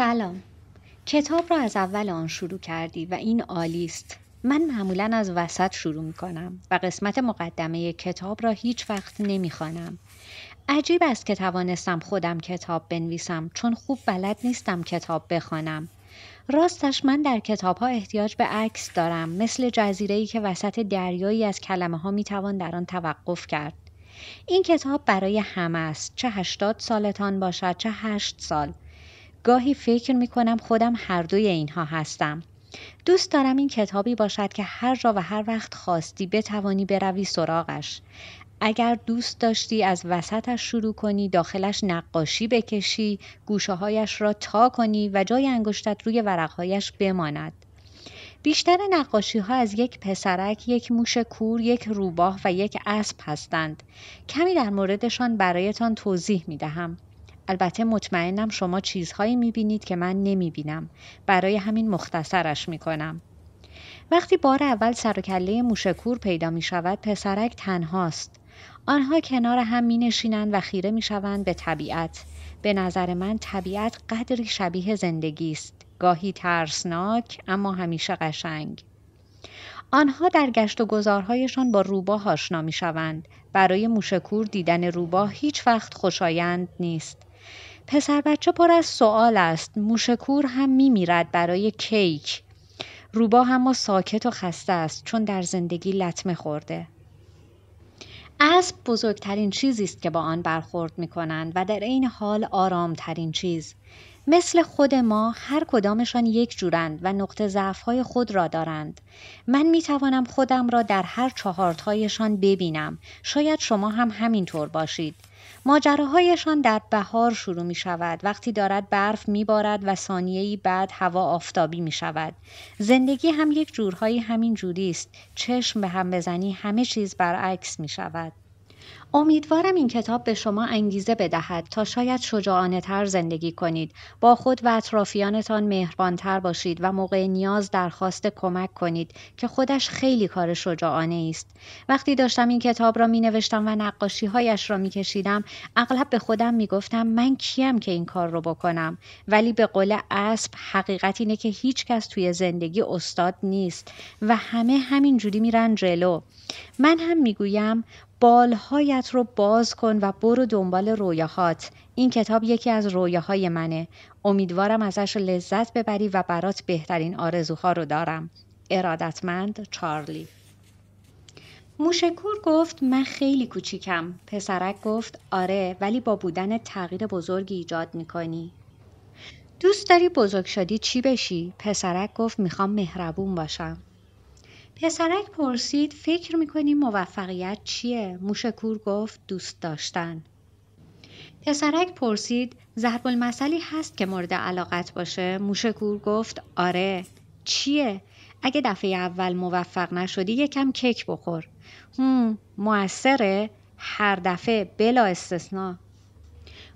سلام کتاب را از اول آن شروع کردی و این عالی است من معمولا از وسط شروع می کنم و قسمت مقدمه کتاب را هیچ وقت نمی خانم. عجیب است که توانستم خودم کتاب بنویسم چون خوب بلد نیستم کتاب بخوانم. راستش من در کتاب ها احتیاج به عکس دارم مثل جزیره ای که وسط دریایی از کلمه ها می توان در آن توقف کرد. این کتاب برای همه است چه هشتاد سالتان باشد چه هشت سال گاهی فکر می کنم خودم هر دوی اینها هستم. دوست دارم این کتابی باشد که هر جا و هر وقت خواستی بتوانی بروی سراغش. اگر دوست داشتی از وسطش شروع کنی داخلش نقاشی بکشی گوشه هایش را تا کنی و جای انگشتت روی ورقهایش بماند بیشتر نقاشی ها از یک پسرک، یک موش کور، یک روباه و یک اسب هستند. کمی در موردشان برایتان توضیح می دهم. البته مطمئنم شما چیزهایی میبینید که من نمیبینم برای همین مختصرش میکنم وقتی بار اول سر و موشکور پیدا می شود پسرک تنهاست آنها کنار هم می نشینند و خیره می شوند به طبیعت به نظر من طبیعت قدری شبیه زندگی است گاهی ترسناک اما همیشه قشنگ آنها در گشت و گذارهایشان با روباه آشنا می شوند برای موشکور دیدن روباه هیچ وقت خوشایند نیست پسر بچه پر از سوال است موشکور هم میرد برای کیک روبا هم ساکت و خسته است چون در زندگی لطمه خورده اسب بزرگترین چیزی است که با آن برخورد می کنند و در این حال آرامترین چیز مثل خود ما هر کدامشان یک جورند و نقطه ضعف خود را دارند من می توانم خودم را در هر چهارتایشان ببینم شاید شما هم همینطور باشید ماجراهایشان در بهار شروع می شود وقتی دارد برف می بارد و ای بعد هوا آفتابی می شود زندگی هم یک جورهایی همین جوری است چشم به هم بزنی همه چیز برعکس می شود امیدوارم این کتاب به شما انگیزه بدهد تا شاید شجاعانه تر زندگی کنید با خود و اطرافیانتان مهربانتر باشید و موقع نیاز درخواست کمک کنید که خودش خیلی کار شجاعانه است وقتی داشتم این کتاب را می نوشتم و نقاشی هایش را می کشیدم اغلب به خودم می گفتم من کیم که این کار رو بکنم ولی به قول اسب حقیقت اینه که هیچ کس توی زندگی استاد نیست و همه جوری میرن جلو من هم میگویم بالهایت رو باز کن و برو دنبال رویاهات این کتاب یکی از رویاهای منه امیدوارم ازش لذت ببری و برات بهترین آرزوها رو دارم ارادتمند چارلی موشکور گفت من خیلی کوچیکم پسرک گفت آره ولی با بودن تغییر بزرگی ایجاد میکنی دوست داری بزرگ شدی چی بشی؟ پسرک گفت میخوام مهربون باشم پسرک پرسید فکر میکنی موفقیت چیه؟ موشکور گفت دوست داشتن. پسرک پرسید ضرب المثلی هست که مورد علاقت باشه؟ موشکور گفت آره. چیه؟ اگه دفعه اول موفق نشدی یکم کیک بخور. هم موثره هر دفعه بلا استثنا.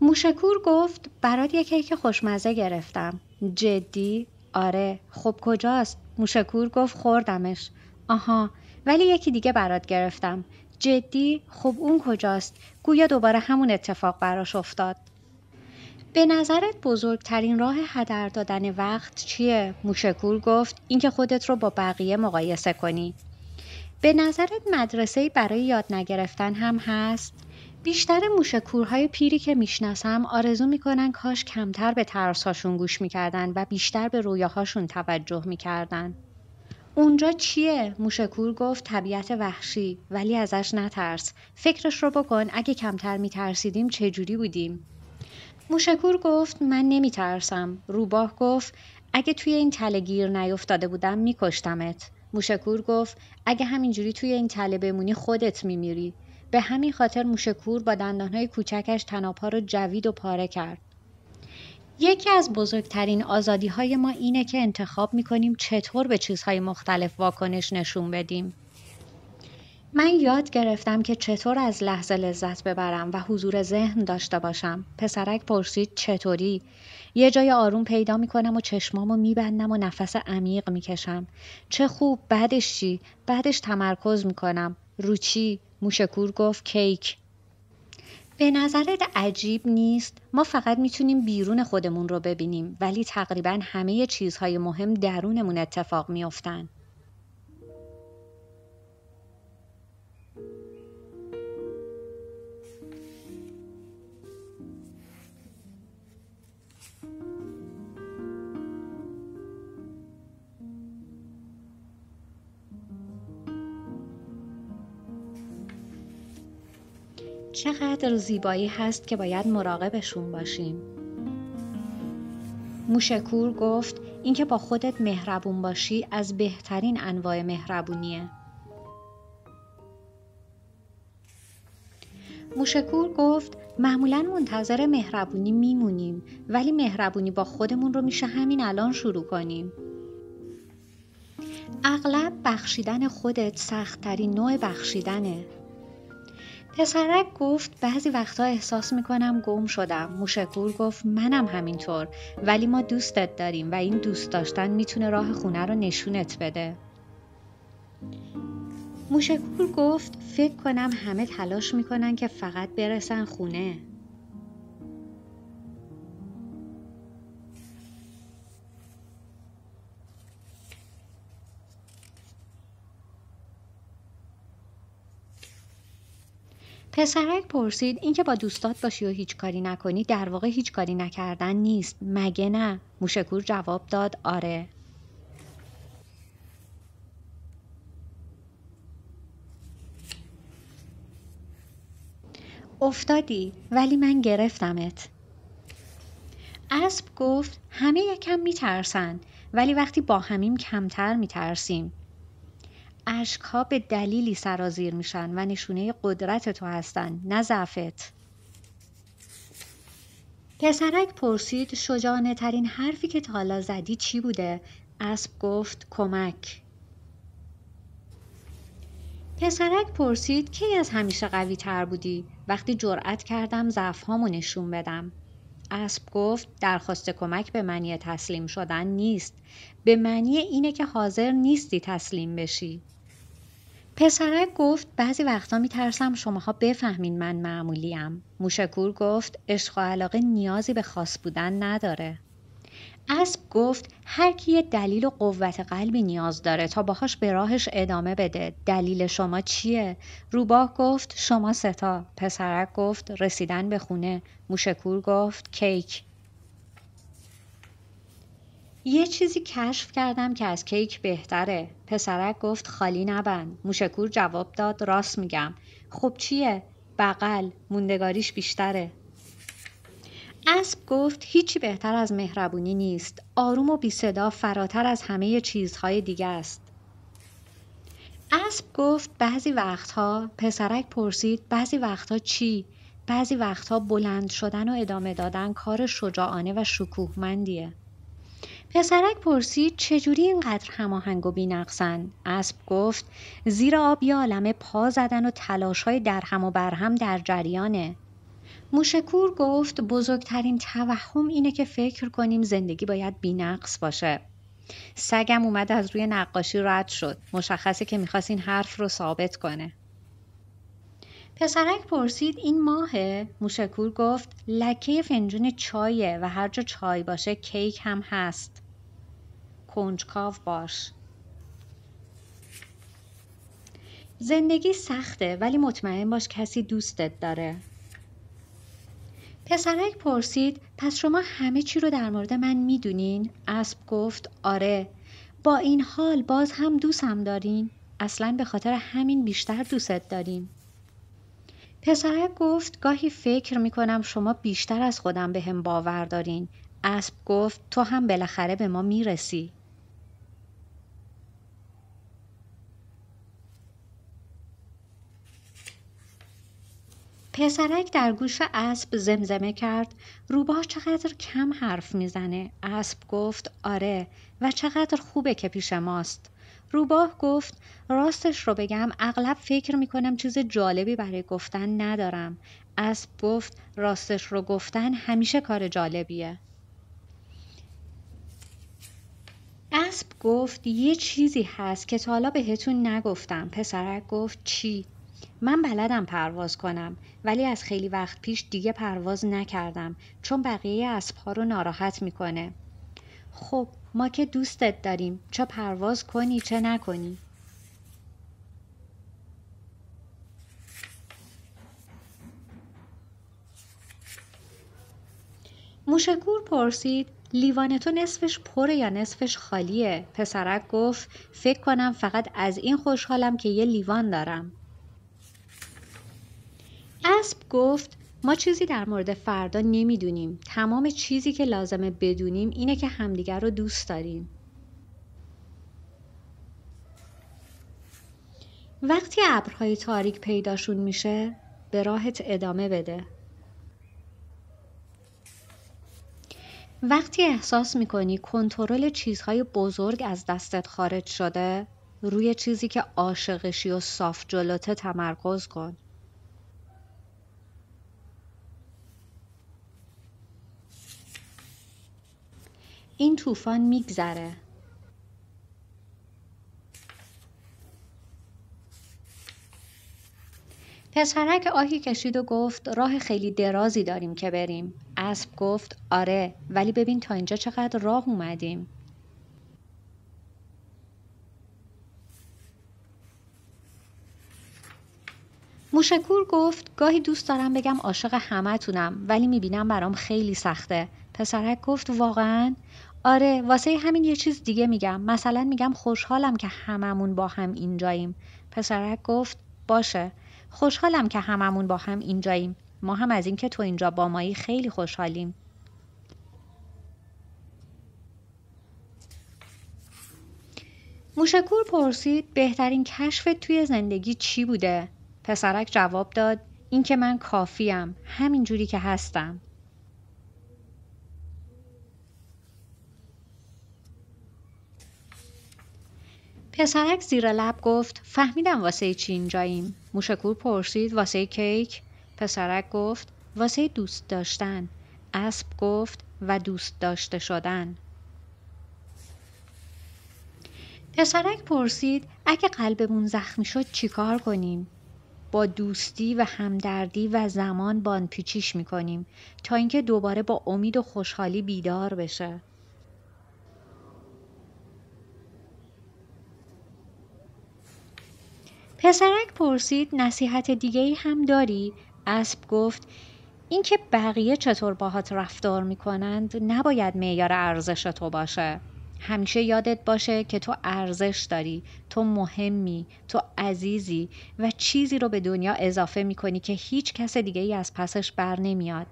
موشکور گفت برات یه کیک خوشمزه گرفتم. جدی؟ آره خب کجاست؟ موشکور گفت خوردمش آها ولی یکی دیگه برات گرفتم جدی خب اون کجاست گویا دوباره همون اتفاق براش افتاد به نظرت بزرگترین راه هدر دادن وقت چیه؟ موشکور گفت اینکه خودت رو با بقیه مقایسه کنی. به نظرت مدرسه برای یاد نگرفتن هم هست؟ بیشتر موشکورهای پیری که میشناسم آرزو میکنن کاش کمتر به ترسهاشون گوش میکردن و بیشتر به رویاهاشون توجه میکردن. اونجا چیه؟ موشکور گفت طبیعت وحشی ولی ازش نترس. فکرش رو بکن اگه کمتر میترسیدیم چجوری بودیم؟ موشکور گفت من نمیترسم. روباه گفت اگه توی این تله گیر نیفتاده بودم میکشتمت. موشکور گفت اگه همینجوری توی این تله بمونی خودت میمیری. به همین خاطر موشکور با دندانهای کوچکش تناپا رو جوید و پاره کرد. یکی از بزرگترین آزادی های ما اینه که انتخاب کنیم چطور به چیزهای مختلف واکنش نشون بدیم. من یاد گرفتم که چطور از لحظه لذت ببرم و حضور ذهن داشته باشم. پسرک پرسید چطوری؟ یه جای آروم پیدا کنم و چشمامو میبندم و نفس عمیق کشم. چه خوب بعدش چی؟ بعدش تمرکز میکنم. رو چی؟ موشکور گفت کیک. به نظرت عجیب نیست ما فقط میتونیم بیرون خودمون رو ببینیم ولی تقریبا همه چیزهای مهم درونمون اتفاق میافتند. چقدر زیبایی هست که باید مراقبشون باشیم موشکور گفت اینکه با خودت مهربون باشی از بهترین انواع مهربونیه موشکور گفت معمولا منتظر مهربونی میمونیم ولی مهربونی با خودمون رو میشه همین الان شروع کنیم اغلب بخشیدن خودت سختترین نوع بخشیدنه پسرک گفت بعضی وقتها احساس میکنم گم شدم موشکور گفت منم همینطور ولی ما دوستت داریم و این دوست داشتن میتونه راه خونه رو نشونت بده موشکور گفت فکر کنم همه تلاش میکنن که فقط برسن خونه پسرک پرسید اینکه با دوستات باشی و هیچ کاری نکنی در واقع هیچ کاری نکردن نیست مگه نه موشکور جواب داد آره افتادی ولی من گرفتمت اسب گفت همه یکم میترسن ولی وقتی با همیم کمتر میترسیم اشکها به دلیلی سرازیر میشن و نشونه قدرت تو هستن نه ضعفت پسرک پرسید شجانه ترین حرفی که تالا زدی چی بوده؟ اسب گفت کمک پسرک پرسید کی از همیشه قوی تر بودی؟ وقتی جرأت کردم ضعفهامو نشون بدم اسب گفت درخواست کمک به معنی تسلیم شدن نیست به معنی اینه که حاضر نیستی تسلیم بشی پسرک گفت بعضی وقتا میترسم شماها بفهمین من معمولیم. موشکور گفت عشق و علاقه نیازی به خاص بودن نداره. اسب گفت هر کی یه دلیل و قوت قلبی نیاز داره تا باهاش به راهش ادامه بده دلیل شما چیه روباه گفت شما ستا پسرک گفت رسیدن به خونه موشکور گفت کیک یه چیزی کشف کردم که از کیک بهتره پسرک گفت خالی نبند موشکور جواب داد راست میگم خب چیه بغل موندگاریش بیشتره اسب گفت هیچی بهتر از مهربونی نیست آروم و بی صدا فراتر از همه چیزهای دیگه است اسب گفت بعضی وقتها پسرک پرسید بعضی وقتها چی بعضی وقتها بلند شدن و ادامه دادن کار شجاعانه و شکوهمندیه پسرک پرسید چجوری اینقدر هماهنگ و بینقصن اسب گفت زیر آب یه عالمه پا زدن و تلاشهای در هم و برهم در جریانه موشکور گفت بزرگترین توهم اینه که فکر کنیم زندگی باید بینقص باشه سگم اومد از روی نقاشی رد شد مشخصه که میخواست این حرف رو ثابت کنه پسرک پرسید این ماهه موشکور گفت لکه فنجون چایه و هر جا چای باشه کیک هم هست کنجکاو باش زندگی سخته ولی مطمئن باش کسی دوستت داره پسرک پرسید پس شما همه چی رو در مورد من میدونین؟ اسب گفت آره با این حال باز هم دوستم دارین؟ اصلا به خاطر همین بیشتر دوستت داریم پسرک گفت گاهی فکر میکنم شما بیشتر از خودم به هم باور دارین اسب گفت تو هم بالاخره به ما میرسی پسرک در گوش اسب زمزمه کرد روباه چقدر کم حرف میزنه اسب گفت آره و چقدر خوبه که پیش ماست روباه گفت راستش رو بگم اغلب فکر میکنم چیز جالبی برای گفتن ندارم اسب گفت راستش رو گفتن همیشه کار جالبیه اسب گفت یه چیزی هست که تا حالا بهتون نگفتم پسرک گفت چی من بلدم پرواز کنم ولی از خیلی وقت پیش دیگه پرواز نکردم چون بقیه اسبها رو ناراحت میکنه خب ما که دوستت داریم چه پرواز کنی چه نکنی موشکور پرسید لیوان تو نصفش پره یا نصفش خالیه پسرک گفت فکر کنم فقط از این خوشحالم که یه لیوان دارم اسب گفت ما چیزی در مورد فردا نمیدونیم تمام چیزی که لازمه بدونیم اینه که همدیگر رو دوست داریم وقتی ابرهای تاریک پیداشون میشه به راهت ادامه بده وقتی احساس میکنی کنترل چیزهای بزرگ از دستت خارج شده روی چیزی که عاشقشی و صاف جلوته تمرکز کن این طوفان میگذره پسرک آهی کشید و گفت راه خیلی درازی داریم که بریم اسب گفت آره ولی ببین تا اینجا چقدر راه اومدیم موشکور گفت گاهی دوست دارم بگم عاشق همتونم ولی میبینم برام خیلی سخته پسرک گفت واقعا آره واسه همین یه چیز دیگه میگم مثلا میگم خوشحالم که هممون با هم اینجاییم پسرک گفت باشه خوشحالم که هممون با هم اینجاییم ما هم از اینکه تو اینجا با مایی خیلی خوشحالیم موشکور پرسید بهترین کشف توی زندگی چی بوده؟ پسرک جواب داد اینکه من کافیم همین جوری که هستم پسرک زیر لب گفت فهمیدم واسه چی اینجاییم موشکور پرسید واسه کیک پسرک گفت واسه دوست داشتن اسب گفت و دوست داشته شدن پسرک پرسید اگه قلبمون زخمی شد چیکار کنیم با دوستی و همدردی و زمان بانپیچیش میکنیم تا اینکه دوباره با امید و خوشحالی بیدار بشه پسرک پرسید نصیحت دیگه ای هم داری؟ اسب گفت اینکه بقیه چطور باهات رفتار میکنند نباید معیار ارزش تو باشه همیشه یادت باشه که تو ارزش داری تو مهمی تو عزیزی و چیزی رو به دنیا اضافه میکنی که هیچ کس دیگه ای از پسش بر نمیاد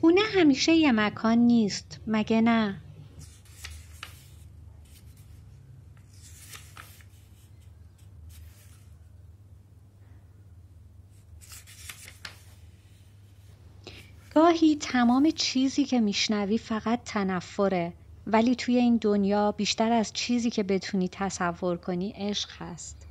خونه همیشه یه مکان نیست مگه نه؟ گاهی تمام چیزی که میشنوی فقط تنفره ولی توی این دنیا بیشتر از چیزی که بتونی تصور کنی عشق هست